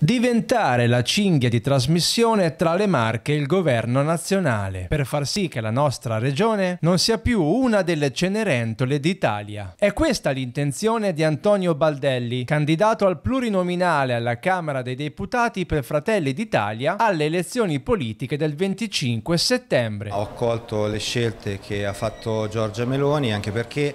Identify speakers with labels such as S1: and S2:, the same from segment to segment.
S1: diventare la cinghia di trasmissione tra le Marche e il governo nazionale, per far sì che la nostra regione non sia più una delle cenerentole d'Italia. È questa l'intenzione di Antonio Baldelli, candidato al plurinominale alla Camera dei Deputati per Fratelli d'Italia alle elezioni politiche del 25 settembre. Ho accolto le scelte che ha fatto Giorgia Meloni anche perché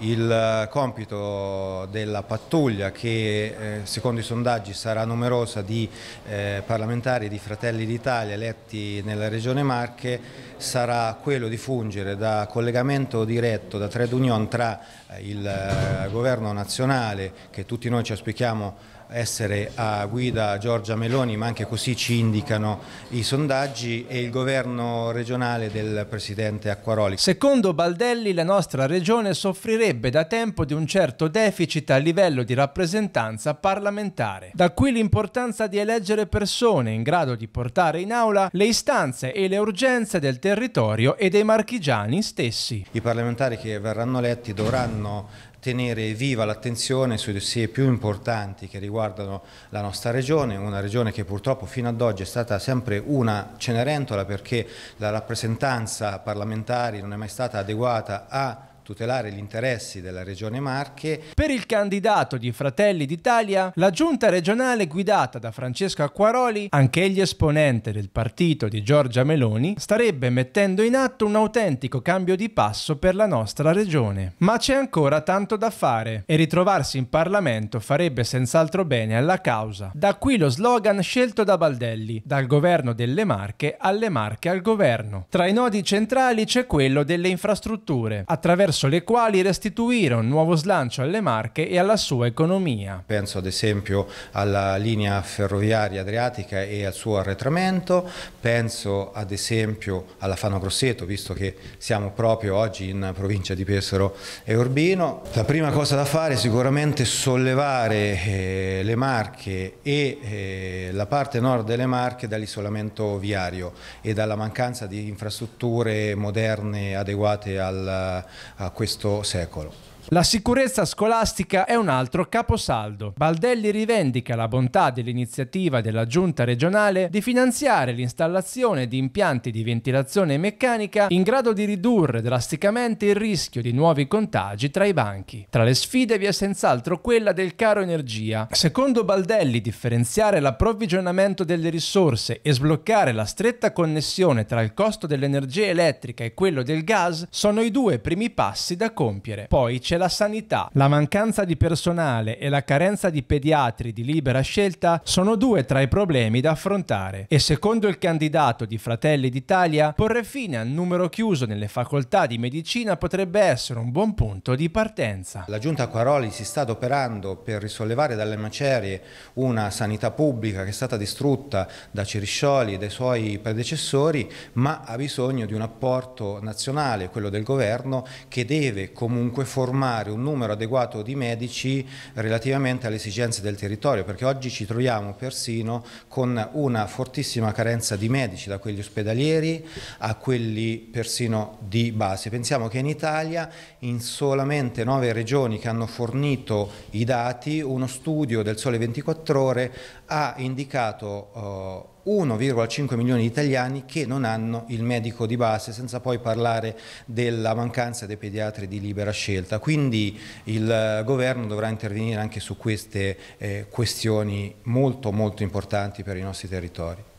S2: il eh, compito della pattuglia che eh, secondo i sondaggi sarà numerosa di eh, parlamentari di Fratelli d'Italia eletti nella regione Marche sarà quello di fungere da collegamento diretto, da trade union tra il governo nazionale che tutti noi ci aspettiamo essere a guida Giorgia Meloni, ma anche così ci indicano i sondaggi e il
S1: governo regionale del presidente Acquaroli. Secondo Baldelli la nostra regione soffrirebbe da tempo di un certo deficit a livello di rappresentanza parlamentare. Da qui l'importanza di eleggere persone in grado di portare in aula le istanze e le urgenze del territorio e dei marchigiani stessi. I parlamentari che verranno
S2: eletti dovranno tenere viva l'attenzione sui dossier più importanti che riguardano la nostra regione, una regione che purtroppo fino ad oggi è stata sempre una Cenerentola perché la rappresentanza parlamentare non è mai stata adeguata a tutelare
S1: gli interessi della Regione Marche. Per il candidato di Fratelli d'Italia, la giunta regionale guidata da Francesco Acquaroli, anche egli esponente del partito di Giorgia Meloni, starebbe mettendo in atto un autentico cambio di passo per la nostra regione. Ma c'è ancora tanto da fare e ritrovarsi in Parlamento farebbe senz'altro bene alla causa. Da qui lo slogan scelto da Baldelli, dal governo delle Marche alle Marche al governo. Tra i nodi centrali c'è quello delle infrastrutture, attraverso attraverso le quali restituire un nuovo slancio alle Marche e alla sua economia.
S2: Penso ad esempio alla linea ferroviaria adriatica e al suo arretramento, penso ad esempio alla Fano Grosseto, visto che siamo proprio oggi in provincia di Pesaro e Urbino. La prima cosa da fare è sicuramente sollevare eh, le Marche e eh, la parte nord delle Marche dall'isolamento viario e dalla mancanza di infrastrutture moderne adeguate al, a questo secolo.
S1: La sicurezza scolastica è un altro caposaldo. Baldelli rivendica la bontà dell'iniziativa della giunta regionale di finanziare l'installazione di impianti di ventilazione meccanica in grado di ridurre drasticamente il rischio di nuovi contagi tra i banchi. Tra le sfide vi è senz'altro quella del caro energia. Secondo Baldelli differenziare l'approvvigionamento delle risorse e sbloccare la stretta connessione tra il costo dell'energia elettrica e quello del gas sono i due primi passi da compiere. Poi c'è la sanità, la mancanza di personale e la carenza di pediatri di libera scelta sono due tra i problemi da affrontare e secondo il candidato di Fratelli d'Italia porre fine al numero chiuso nelle facoltà di medicina potrebbe essere un buon punto di partenza.
S2: La giunta Quaroli si sta adoperando per risollevare dalle macerie una sanità pubblica che è stata distrutta da Ciriscioli e dai suoi predecessori ma ha bisogno di un apporto nazionale, quello del governo, che deve comunque formare formare un numero adeguato di medici relativamente alle esigenze del territorio, perché oggi ci troviamo persino con una fortissima carenza di medici, da quelli ospedalieri a quelli persino di base. Pensiamo che in Italia in solamente nove regioni che hanno fornito i dati, uno studio del Sole 24 Ore ha indicato eh, 1,5 milioni di italiani che non hanno il medico di base, senza poi parlare della mancanza dei pediatri di libera scelta. Quindi il eh, governo dovrà intervenire anche su queste eh, questioni molto molto importanti per i nostri territori.